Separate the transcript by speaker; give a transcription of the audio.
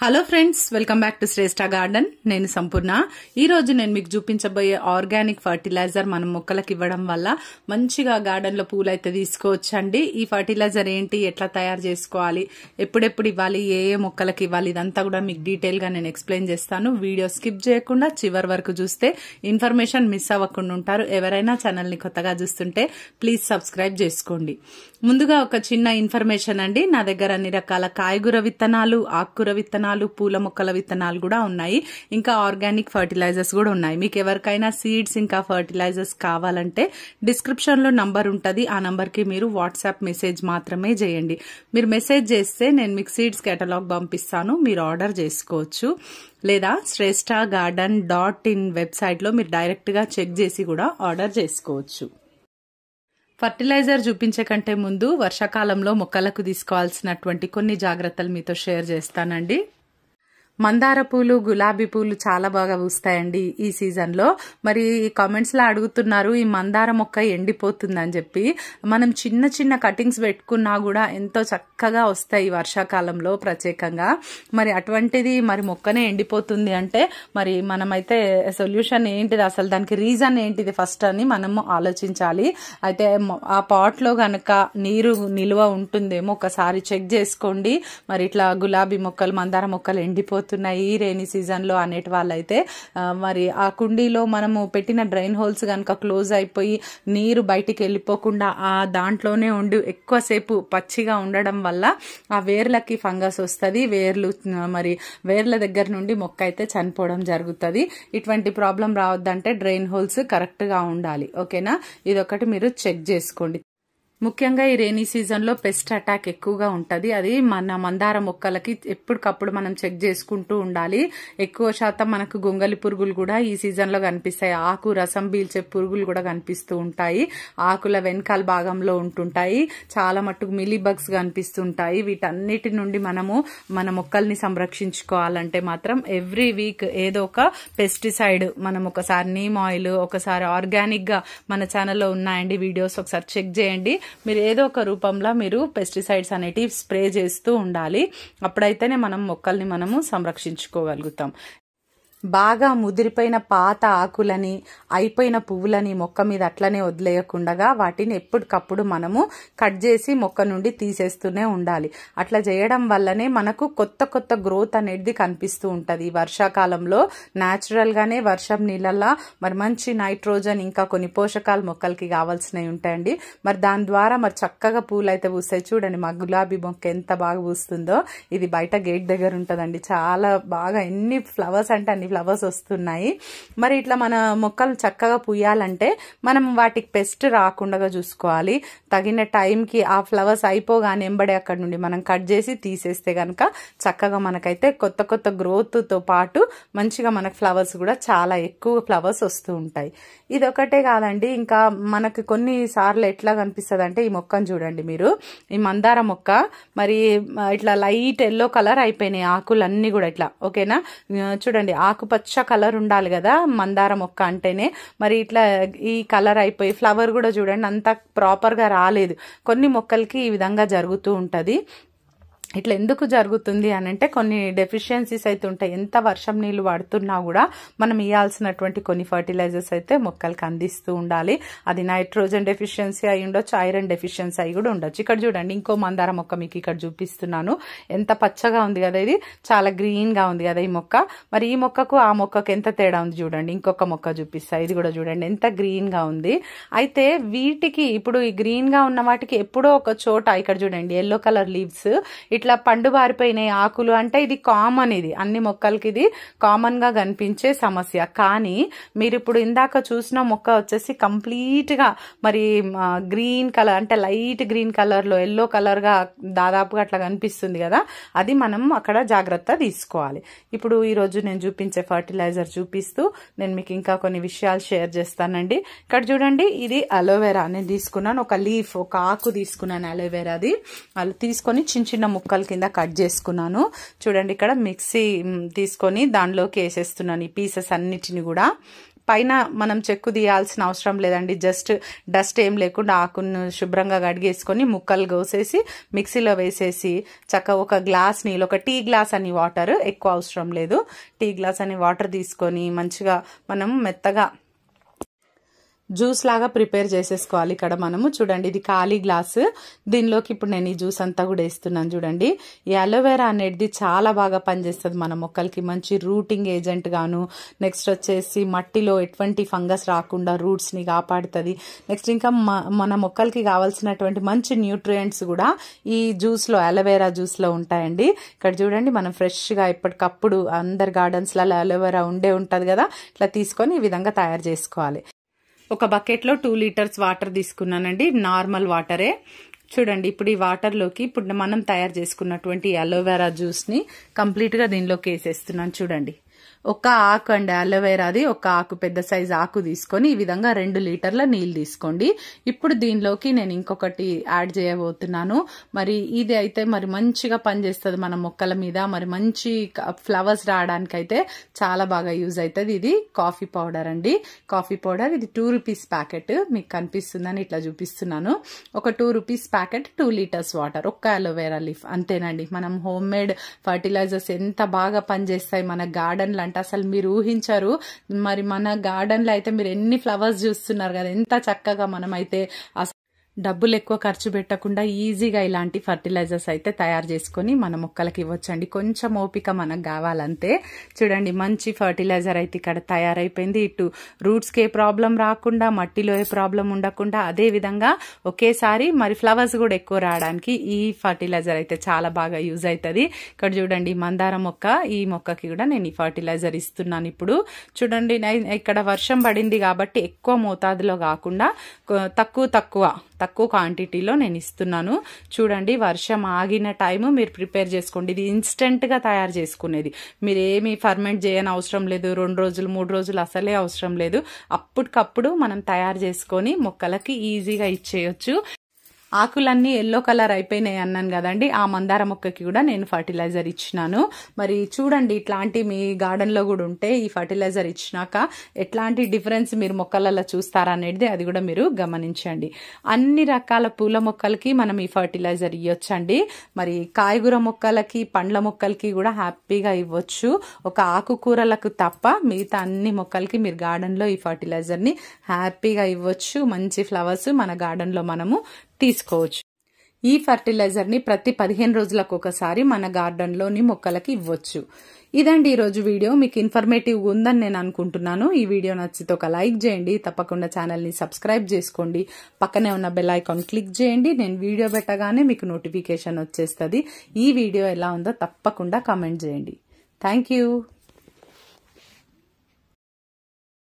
Speaker 1: hello friends welcome back to Shreshta garden నేను సంపూర్ణ ఈ రోజు నేను మీకు చూపించబోయే ఆర్గానిక్ ఫర్టిలైజర్ మనం మొక్కలకు ఇవ్వడం వల్ల మంచిగా గార్డెన్లో పూలు అయితే తీసుకోవచ్చండి ఈ ఫర్టిలైజర్ ఏంటి ఎట్లా తయారు చేసుకోవాలి ఎప్పుడెప్పుడు ఇవ్వాలి ఏ ఏ మొక్కలకు ఇవ్వాలి ఇదంతా కూడా మీకు డీటెయిల్గా నేను ఎక్స్ప్లెయిన్ చేస్తాను వీడియో స్కిప్ చేయకుండా చివరి వరకు చూస్తే ఇన్ఫర్మేషన్ మిస్ అవ్వకుండా ఉంటారు ఎవరైనా ఛానల్ని కొత్తగా చూస్తుంటే ప్లీజ్ సబ్స్క్రైబ్ చేసుకోండి ముందుగా ఒక చిన్న ఇన్ఫర్మేషన్ అండి నా దగ్గర అన్ని రకాల కాయగూర విత్తనాలు ఆకుకూర విత్తనాలు విత్తనాలు పూల మొక్కల విత్తనాలు కూడా ఉన్నాయి ఇంకా ఆర్గానిక్ ఫర్టిలైజర్స్ కూడా ఉన్నాయి మీకు ఎవరికైనా సీడ్స్ ఇంకా ఫర్టిలైజర్స్ కావాలంటే డిస్క్రిప్షన్లో నంబర్ ఉంటుంది ఆ కి మీరు వాట్సాప్ మెసేజ్ మాత్రమే చేయండి మీరు మెసేజ్ చేస్తే నేను మీకు సీడ్స్ కేటలాగ్ పంపిస్తాను మీరు ఆర్డర్ చేసుకోవచ్చు లేదా శ్రేష్ఠ గార్డెన్ డాట్ ఇన్ వెబ్సైట్లో మీరు డైరెక్ట్గా చెక్ చేసి కూడా ఆర్డర్ చేసుకోవచ్చు ఫర్టిలైజర్ చూపించే కంటే ముందు వర్షాకాలంలో మొక్కలకు తీసుకోవాల్సినటువంటి కొన్ని జాగ్రత్తలు మీతో షేర్ చేస్తానండి మందార పూలు గులాబీ పూలు చాలా బాగా పూస్తాయండి ఈ సీజన్లో మరి కామెంట్స్లో అడుగుతున్నారు ఈ మందార మొక్క ఎండిపోతుందని చెప్పి మనం చిన్న చిన్న కటింగ్స్ పెట్టుకున్నా కూడా ఎంతో చక్కగా వస్తాయి వర్షాకాలంలో ప్రత్యేకంగా మరి అటువంటిది మరి మొక్కనే ఎండిపోతుంది అంటే మరి మనమైతే సొల్యూషన్ ఏంటిది అసలు దానికి రీజన్ ఏంటిది ఫస్ట్ అని మనము ఆలోచించాలి అయితే ఆ పాట్లో కనుక నీరు నిల్వ ఉంటుందేమో ఒకసారి చెక్ చేసుకోండి మరి ఇట్లా గులాబీ మొక్కలు మందార మొక్కలు ఎండిపోతుంది వస్తున్నాయి ఈ రైనీ సీజన్లో అనేటి వాళ్ళైతే మరి ఆ కుండీలో మనము పెట్టిన డ్రైన్ హోల్స్ కనుక క్లోజ్ అయిపోయి నీరు బయటికి వెళ్ళిపోకుండా ఆ దాంట్లోనే ఉండి ఎక్కువసేపు పచ్చిగా ఉండడం వల్ల ఆ వేర్లకి ఫంగస్ వస్తుంది వేర్లు మరి వేర్ల దగ్గర నుండి మొక్క అయితే చనిపోవడం జరుగుతుంది ఇటువంటి ప్రాబ్లం రావద్దంటే డ్రైన్ హోల్స్ కరెక్ట్గా ఉండాలి ఓకేనా ఇదొకటి మీరు చెక్ చేసుకోండి ముఖ్యంగా ఈ రైనీ సీజన్లో పెస్ట్ అటాక్ ఎక్కువగా ఉంటుంది అది మన మందార మొక్కలకి ఎప్పటికప్పుడు మనం చెక్ చేసుకుంటూ ఉండాలి ఎక్కువ శాతం మనకు గొంగలి పురుగులు కూడా ఈ సీజన్లో కనిపిస్తాయి ఆకు రసం పీల్చే పురుగులు కూడా కనిపిస్తూ ఉంటాయి ఆకుల వెనకాల భాగంలో ఉంటుంటాయి చాలా మట్టుకు మిలీ బగ్స్ కనిపిస్తుంటాయి వీటన్నిటి నుండి మనము మన మొక్కల్ని సంరక్షించుకోవాలంటే మాత్రం ఎవ్రీ వీక్ ఏదో ఒక పెస్టిసైడ్ మనం ఒకసారి నీమ్ ఆయిల్ ఒకసారి ఆర్గానిక్గా మన ఛానల్లో ఉన్నాయండి వీడియోస్ ఒకసారి చెక్ చేయండి మీరు ఏదో ఒక రూపంలో మీరు పెస్టిసైడ్స్ అనేటివి స్ప్రే చేస్తూ ఉండాలి అప్పుడైతేనే మనం మొక్కల్ని మనము సంరక్షించుకోగలుగుతాం బాగా ముదిరిపోయిన పాత ఆకులని అయిపోయిన పువ్వులని మొక్క మీద అట్లనే వదిలేయకుండగా వాటిని ఎప్పటికప్పుడు మనము కట్ చేసి మొక్క నుండి తీసేస్తూనే ఉండాలి అట్లా చేయడం వల్లనే మనకు కొత్త కొత్త గ్రోత్ అనేది కనిపిస్తూ ఉంటుంది వర్షాకాలంలో న్యాచురల్గానే వర్షం నీళ్ళల్లా మరి మంచి నైట్రోజన్ ఇంకా కొన్ని పోషకాలు మొక్కలకి కావాల్సినవి ఉంటాయండి మరి దాని ద్వారా మరి చక్కగా పూలు అయితే పూస్తాయి చూడండి మా గులాబీ మొక్క ఎంత బాగా పూస్తుందో ఇది బయట గేట్ దగ్గర ఉంటుందండి చాలా బాగా ఎన్ని ఫ్లవర్స్ అంటే అన్ని ఫ్లవర్స్ వస్తున్నాయి మరి ఇట్లా మన మొక్కలు చక్కగా పుయ్యాలంటే మనం వాటికి పెస్ట్ రాకుండా చూసుకోవాలి తగిన టైంకి ఆ ఫ్లవర్స్ అయిపోగానే ఎంబడే అక్కడ నుండి మనం కట్ చేసి తీసేస్తే కనుక చక్కగా మనకైతే కొత్త కొత్త గ్రోత్తో పాటు మంచిగా మనకు ఫ్లవర్స్ కూడా చాలా ఎక్కువ ఫ్లవర్స్ వస్తూ ఉంటాయి ఇది ఒకటే కాదండి ఇంకా మనకు కొన్నిసార్లు ఎట్లా కనిపిస్తుంది అంటే ఈ మొక్కను చూడండి మీరు ఈ మందార మొక్క మరి ఇట్లా లైట్ ఎల్లో కలర్ అయిపోయినాయి ఆకులన్నీ కూడా ఇట్లా ఓకేనా చూడండి ఆకు ఆకుపచ్చ కలర్ ఉండాలి కదా మందార మొక్క అంటేనే మరి ఇట్లా ఈ కలర్ అయిపోయి ఫ్లవర్ కూడా చూడండి అంత ప్రాపర్గా రాలేదు కొన్ని మొక్కలకి ఈ విధంగా జరుగుతూ ఉంటుంది ఇట్లా ఎందుకు జరుగుతుంది అని అంటే కొన్ని డెఫిషియన్సీస్ అయితే ఉంటాయి ఎంత వర్షం నీళ్ళు పడుతున్నా కూడా మనం ఇవ్వాల్సినటువంటి కొన్ని ఫర్టిలైజర్స్ అయితే మొక్కలకు అందిస్తూ ఉండాలి అది నైట్రోజన్ డెఫిషియన్సీ అయి ఉండొచ్చు ఐరన్ డెఫిషియన్సీ అయి కూడా ఉండొచ్చు ఇక్కడ చూడండి ఇంకో మందార మొక్క మీకు ఇక్కడ చూపిస్తున్నాను ఎంత పచ్చగా ఉంది కదా ఇది చాలా గ్రీన్గా ఉంది కదా ఈ మొక్క మరి ఈ మొక్కకు ఆ మొక్కకు ఎంత తేడా ఉంది చూడండి ఇంకొక మొక్క చూపిస్తా ఇది కూడా చూడండి ఎంత గ్రీన్గా ఉంది అయితే వీటికి ఇప్పుడు ఈ గ్రీన్గా ఉన్న వాటికి ఎప్పుడో ఒక చోట ఇక్కడ చూడండి ఎల్లో కలర్ లీవ్స్ ఇట్లా పండు బారిపోయినాయి ఆకులు అంటే ఇది కామన్ ఇది అన్ని మొక్కలకి ఇది కామన్గా కనిపించే సమస్య కానీ మీరు ఇప్పుడు ఇందాక చూసిన మొక్క వచ్చేసి కంప్లీట్గా మరి గ్రీన్ కలర్ అంటే లైట్ గ్రీన్ కలర్లో ఎల్లో కలర్గా దాదాపుగా అట్లా కనిపిస్తుంది కదా అది మనం అక్కడ జాగ్రత్త తీసుకోవాలి ఇప్పుడు ఈరోజు నేను చూపించే ఫర్టిలైజర్ చూపిస్తూ నేను మీకు ఇంకా కొన్ని విషయాలు షేర్ చేస్తానండి ఇక్కడ చూడండి ఇది అలోవెరా నేను తీసుకున్నాను ఒక లీఫ్ ఒక ఆకు తీసుకున్నాను అలోవెరాది అది తీసుకొని చిన్న చిన్న ముక్క ముక్కల కింద కట్ చేసుకున్నాను చూడండి ఇక్కడ మిక్సీ తీసుకొని దానిలోకి వేసేస్తున్నాను ఈ పీసెస్ అన్నిటిని కూడా పైన మనం చెక్కు తీయాల్సిన అవసరం లేదండి జస్ట్ డస్ట్ ఏం లేకుండా ఆకును శుభ్రంగా కడిగేసుకొని ముక్కలు కోసేసి మిక్సీలో వేసేసి చక్క ఒక గ్లాస్ నీళ్ళు ఒక టీ గ్లాస్ అని వాటర్ ఎక్కువ అవసరం లేదు టీ గ్లాస్ అని వాటర్ తీసుకొని మంచిగా మనం మెత్తగా జ్యూస్ లాగా ప్రిపేర్ చేసేసుకోవాలి ఇక్కడ మనము చూడండి ఇది ఖాళీ గ్లాస్ దీనిలోకి ఇప్పుడు నేను ఈ జ్యూస్ అంతా కూడా వేస్తున్నాను చూడండి ఈ అలోవెరా అనేది చాలా బాగా పనిచేస్తుంది మన మొక్కలకి మంచి రూటింగ్ ఏజెంట్ గాను నెక్స్ట్ వచ్చేసి మట్టిలో ఎటువంటి ఫంగస్ రాకుండా రూట్స్ని కాపాడుతుంది నెక్స్ట్ ఇంకా మన మొక్కలకి కావాల్సినటువంటి మంచి న్యూట్రియంట్స్ కూడా ఈ జ్యూస్లో జ్యూస్ లో ఉంటాయండి ఇక్కడ చూడండి మనం ఫ్రెష్ గా ఇప్పటికప్పుడు అందరు గార్డెన్స్లలో అలోవెరా ఉండే ఉంటుంది కదా ఇట్లా తీసుకొని ఈ విధంగా తయారు చేసుకోవాలి ఒక బకెట్లో టూ లీటర్స్ వాటర్ తీసుకున్నానండి నార్మల్ వాటరే చూడండి ఇప్పుడు ఈ వాటర్లోకి ఇప్పుడు మనం తయారు చేసుకున్నటువంటి అలోవెరా జ్యూస్ని కంప్లీట్గా దీనిలోకి వేసేస్తున్నాను చూడండి ఒక ఆకు అండి అలోవేరాది ఒక ఆకు పెద్ద సైజ్ ఆకు తీసుకొని ఈ విధంగా రెండు లీటర్ల నీళ్ళు తీసుకోండి ఇప్పుడు దీనిలోకి నేను ఇంకొకటి యాడ్ చేయబోతున్నాను మరి ఇది అయితే మరి మంచిగా పనిచేస్తుంది మన మొక్కల మీద మరి మంచి ఫ్లవర్స్ రావడానికి అయితే చాలా బాగా యూజ్ అవుతుంది ఇది కాఫీ పౌడర్ అండి కాఫీ పౌడర్ ఇది టూ రూపీస్ ప్యాకెట్ మీకు కనిపిస్తుందని ఇట్లా చూపిస్తున్నాను ఒక two rupees packet two litres water ఒక్క అలోవేరా లీఫ్ అంతేనండి మనం హోమ్ మేడ్ ఫర్టిలైజర్స్ ఎంత బాగా పనిచేస్తాయి మన గార్డెన్లు అంట అసలు మీరు ఊహించారు మరి మన గార్డెన్ లో అయితే మీరు ఎన్ని ఫ్లవర్స్ చూస్తున్నారు కదా ఎంత చక్కగా మనం అసలు డబ్బులు ఎక్కువ ఖర్చు పెట్టకుండా ఈజీగా ఇలాంటి ఫర్టిలైజర్స్ అయితే తయారు చేసుకొని మన మొక్కలకి ఇవ్వచ్చండి కొంచెం ఓపిక మనకు కావాలంతే చూడండి మంచి ఫర్టిలైజర్ అయితే ఇక్కడ తయారైపోయింది ఇటు రూట్స్కి ఏ ప్రాబ్లం రాకుండా మట్టిలో ఏ ప్రాబ్లం ఉండకుండా అదే విధంగా ఒకేసారి మరి ఫ్లవర్స్ కూడా ఎక్కువ రావడానికి ఈ ఫర్టిలైజర్ అయితే చాలా బాగా యూజ్ అవుతుంది ఇక్కడ చూడండి మందార మొక్క ఈ మొక్కకి కూడా నేను ఈ ఫర్టిలైజర్ ఇస్తున్నాను ఇప్పుడు చూడండి ఇక్కడ వర్షం పడింది కాబట్టి ఎక్కువ మోతాదులో కాకుండా తక్కువ తక్కువ తక్కువ క్వాంటిటీలో నేను ఇస్తున్నాను చూడండి వర్షం ఆగిన టైము మీరు ప్రిపేర్ చేసుకోండి ఇది ఇన్స్టెంట్గా తయారు చేసుకునేది మీరు ఏమీ ఫర్మెంట్ చేయని అవసరం లేదు రెండు రోజులు మూడు రోజులు అసలే అవసరం లేదు అప్పటికప్పుడు మనం తయారు చేసుకొని మొక్కలకి ఈజీగా ఇచ్చేయచ్చు ఆకులన్నీ ఎల్లో కలర్ అయిపోయినాయి అన్నాను కదండి ఆ మందార మొక్కకి కూడా నేను ఫర్టిలైజర్ ఇచ్చినాను మరి చూడండి ఇట్లాంటి మీ గార్డెన్లో కూడా ఉంటే ఈ ఫర్టిలైజర్ ఇచ్చినాక ఎట్లాంటి డిఫరెన్స్ మీరు మొక్కలలో చూస్తారనేది అది కూడా మీరు గమనించండి అన్ని రకాల పూల మొక్కలకి మనం ఈ ఫర్టిలైజర్ ఇవ్వచ్చండి మరి కాయగూర మొక్కలకి పండ్ల మొక్కలకి కూడా హ్యాపీగా ఇవ్వచ్చు ఒక ఆకుకూరలకు తప్ప మిగతా అన్ని మొక్కలకి మీరు గార్డెన్లో ఈ ఫర్టిలైజర్ని హ్యాపీగా ఇవ్వచ్చు మంచి ఫ్లవర్స్ మన గార్డెన్లో మనము తీసుకోవచ్చు ఈ ఫర్టిలైజర్ని ప్రతి పదిహేను రోజులకు ఒకసారి మన గార్డెన్లోని మొక్కలకి ఇవ్వచ్చు ఇదండి ఈ రోజు వీడియో మీకు ఇన్ఫర్మేటివ్ ఉందని నేను అనుకుంటున్నాను ఈ వీడియో నచ్చితే ఒక లైక్ చేయండి తప్పకుండా ఛానల్ని సబ్స్క్రైబ్ చేసుకోండి పక్కనే ఉన్న బెల్ ఐకాన్ క్లిక్ చేయండి నేను వీడియో పెట్టగానే మీకు నోటిఫికేషన్ వచ్చేస్తుంది ఈ వీడియో ఎలా ఉందో తప్పకుండా కామెంట్ చేయండి థ్యాంక్